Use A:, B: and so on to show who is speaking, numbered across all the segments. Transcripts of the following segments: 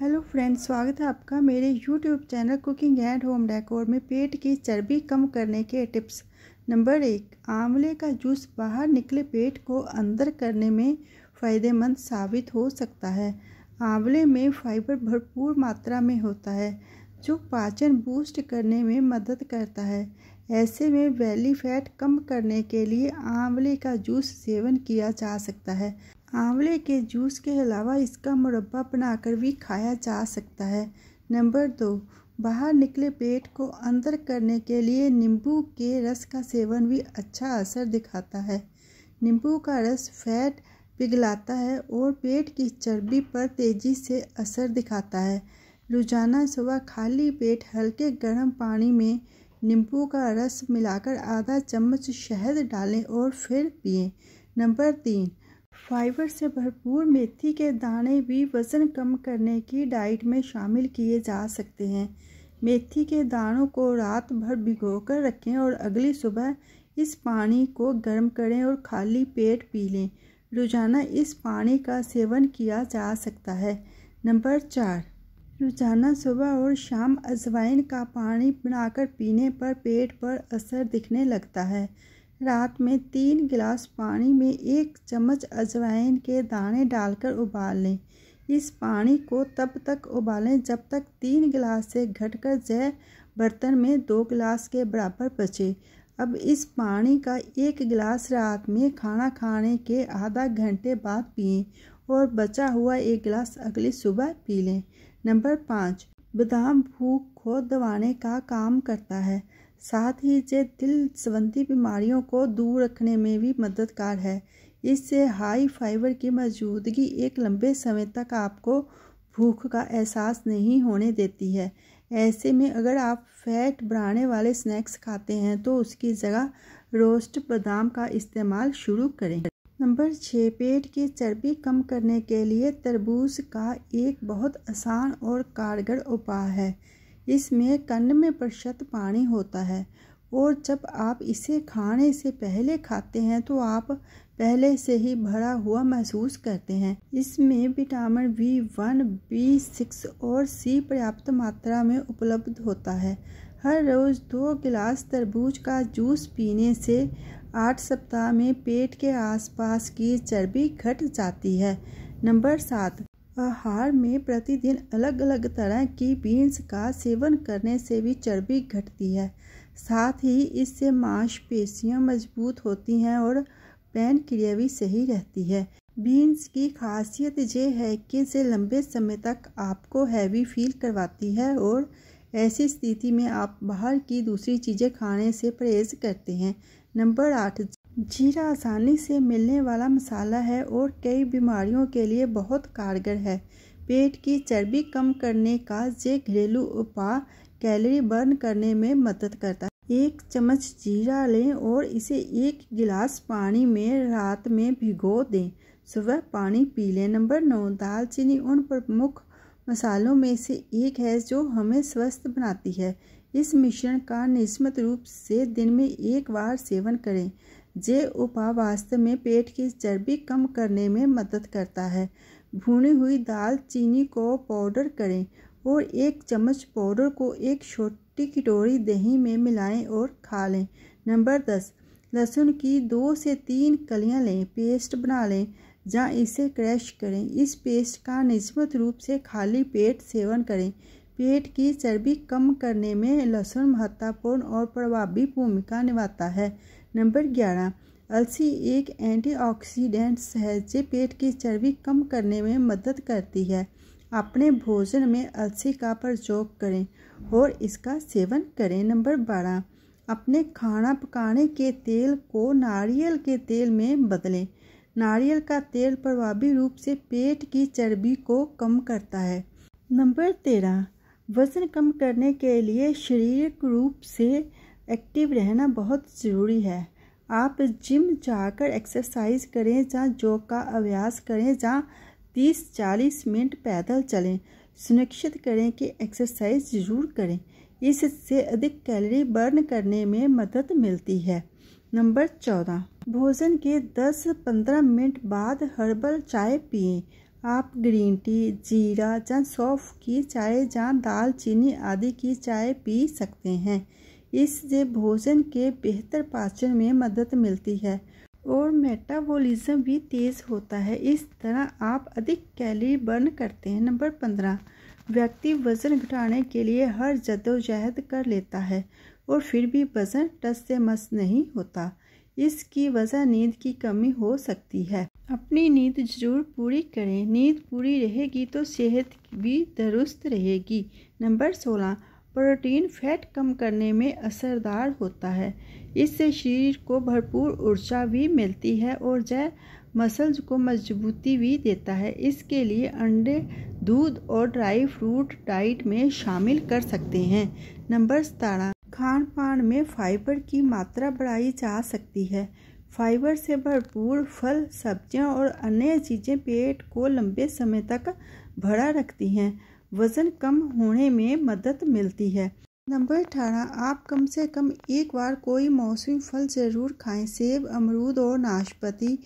A: hello friends स्वागत है आपका मेरे YouTube channel cooking and home decor में पेट की चर्बी कम करने के टिप्स नंबर एक आंवले का जूस बाहर निकले पेट को अंदर करने में फ़ायदेमंद साबित हो सकता है आंवले में फाइबर भरपूर मात्रा में होता है जो पाचन बूस्ट करने में मदद करता है ऐसे में वैली फैट कम करने के लिए आंवले का जूस सेवन किया जा सकता है आंवले के जूस के अलावा इसका मुरब्बा बनाकर भी खाया जा सकता है नंबर दो बाहर निकले पेट को अंदर करने के लिए नींबू के रस का सेवन भी अच्छा असर दिखाता है नींबू का रस फैट पिघलाता है और पेट की चर्बी पर तेज़ी से असर दिखाता है रोज़ाना सुबह खाली पेट हल्के गर्म पानी में नींबू का रस मिलाकर आधा चम्मच शहद डालें और फिर पिएं नंबर तीन फाइबर से भरपूर मेथी के दाने भी वज़न कम करने की डाइट में शामिल किए जा सकते हैं मेथी के दानों को रात भर भिगोकर रखें और अगली सुबह इस पानी को गर्म करें और खाली पेट पी लें रोज़ाना इस पानी का सेवन किया जा सकता है नंबर चार रोज़ाना सुबह और शाम अजवाइन का पानी बनाकर पीने पर पेट पर असर दिखने लगता है रात में तीन गिलास पानी में एक चम्मच अजवाइन के दाने डालकर उबाल लें इस पानी को तब तक उबालें जब तक तीन गिलास से घटकर जय बर्तन में दो गिलास के बराबर बचे अब इस पानी का एक गिलास रात में खाना खाने के आधा घंटे बाद पिएं और बचा हुआ एक गिलास अगली सुबह पी लें नंबर पाँच बादाम भूख को दबाने का काम करता है साथ ही ये दिल संबंधी बीमारियों को दूर रखने में भी मददगार है इससे हाई फाइबर की मौजूदगी एक लंबे समय तक आपको भूख का एहसास नहीं होने देती है ऐसे में अगर आप फैट बढ़ाने वाले स्नैक्स खाते हैं तो उसकी जगह रोस्ट बादाम का इस्तेमाल शुरू करें नंबर छः पेट की चर्बी कम करने के लिए तरबूज का एक बहुत आसान और कारगर उपाय है इसमें कन्न में प्रतिशत पानी होता है और जब आप इसे खाने से पहले खाते हैं तो आप पहले से ही भरा हुआ महसूस करते हैं इसमें vitamin B one B six और सी पर्याप्त मात्रा में उपलब्ध होता है हर रोज़ दो गिलास तरबूज का जूस पीने से आठ सप्ताह में पेट के आसपास की चर्बी घट जाती है नंबर सात आहार में प्रतिदिन अलग अलग तरह की बीन्स का सेवन करने से भी चर्बी घटती है साथ ही इससे मांसपेशियां मजबूत होती हैं और पैन क्रिया भी सही रहती है बीन्स की खासियत ये है कि इसे लंबे समय तक आपको हैवी फील करवाती है और ऐसी स्थिति में आप बाहर की दूसरी चीज़ें खाने से परहेज करते हैं नंबर आठ जीरा आसानी से मिलने वाला मसाला है और कई बीमारियों के लिए बहुत कारगर है पेट की चर्बी कम करने का ये घरेलू उपाय कैलोरी बर्न करने में मदद करता है एक चम्मच जीरा लें और इसे एक गिलास पानी में रात में भिगो दें सुबह पानी पी लें नंबर नौ दालचीनी उन प्रमुख मसालों में से एक है जो हमें स्वस्थ बनाती है इस मिश्रण का नियमित रूप से दिन में एक बार सेवन करें जे उपा वास्तव में पेट की चर्बी कम करने में मदद करता है भुनी हुई दाल चीनी को पाउडर करें और एक चम्मच पाउडर को एक छोटी कटोरी दही में मिलाएं और खा लें नंबर दस लहसुन की दो से तीन कलियां लें पेस्ट बना लें या इसे क्रैश करें इस पेस्ट का नियमित रूप से खाली पेट सेवन करें पेट की चर्बी कम करने में लहसुन महत्वपूर्ण और प्रभावी भूमिका निभाता है नंबर ग्यारह अलसी एक एंटीऑक्सीडेंट्स है जो पेट की चर्बी कम करने में मदद करती है अपने भोजन में अलसी का प्रयोग करें और इसका सेवन करें नंबर बारह अपने खाना पकाने के तेल को नारियल के तेल में बदलें नारियल का तेल प्रभावी रूप से पेट की चर्बी को कम करता है नंबर तेरह वज़न कम करने के लिए शारीरिक रूप से एक्टिव रहना बहुत ज़रूरी है आप जिम जाकर एक्सरसाइज करें या योग का अभ्यास करें या तीस चालीस मिनट पैदल चलें सुनिश्चित करें कि एक्सरसाइज ज़रूर करें इससे अधिक कैलोरी बर्न करने में मदद मिलती है नंबर चौदह भोजन के दस पंद्रह मिनट बाद हर्बल चाय पिए आप ग्रीन टी जीरा या सौफ की चाय या दालचीनी आदि की चाय पी सकते हैं इससे भोजन के बेहतर पाचन में मदद मिलती है और मेटाबॉलिज्म भी तेज़ होता है इस तरह आप अधिक कैलोरी बर्न करते हैं नंबर पंद्रह व्यक्ति वजन घटाने के लिए हर जदोजहद कर लेता है और फिर भी वजन टस से मस नहीं होता इसकी वजह नींद की कमी हो सकती है अपनी नींद जरूर पूरी करें नींद पूरी रहेगी तो सेहत भी दुरुस्त रहेगी नंबर सोलह प्रोटीन फैट कम करने में असरदार होता है इससे शरीर को भरपूर ऊर्जा भी मिलती है और जय मसल्स को मजबूती भी देता है इसके लिए अंडे दूध और ड्राई फ्रूट डाइट में शामिल कर सकते हैं नंबर सतारह खान पान में फाइबर की मात्रा बढ़ाई जा सकती है फाइबर से भरपूर फल सब्जियां और अन्य चीज़ें पेट को लंबे समय तक भरा रखती हैं वज़न कम होने में मदद मिलती है नंबर अठारह आप कम से कम एक बार कोई मौसमी फल ज़रूर खाएं सेब अमरूद और नाशपाती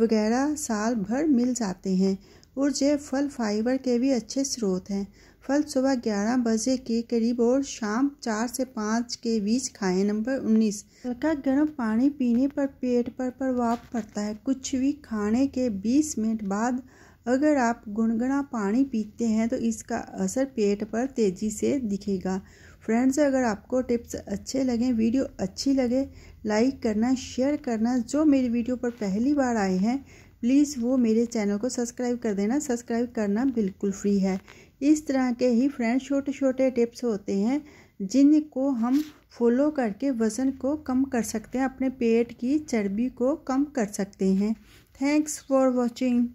A: वगैरह साल भर मिल जाते हैं और जे फल फाइबर के भी अच्छे स्रोत हैं फल सुबह ग्यारह बजे के करीब और शाम चार से पाँच के बीच खाएं नंबर उन्नीस हल्का गर्म पानी पीने पर पेट पर प्रभाव पड़ता है कुछ भी खाने के बीस मिनट बाद अगर आप गुनगुना पानी पीते हैं तो इसका असर पेट पर तेज़ी से दिखेगा फ्रेंड्स अगर आपको टिप्स अच्छे लगें वीडियो अच्छी लगे लाइक करना शेयर करना जो मेरी वीडियो पर पहली बार आए हैं प्लीज़ वो मेरे चैनल को सब्सक्राइब कर देना सब्सक्राइब करना बिल्कुल फ्री है इस तरह के ही फ्रेंड्स छोटे छोटे टिप्स होते हैं जिनको हम फॉलो करके वज़न को कम कर सकते हैं अपने पेट की चर्बी को कम कर सकते हैं थैंक्स फॉर वॉचिंग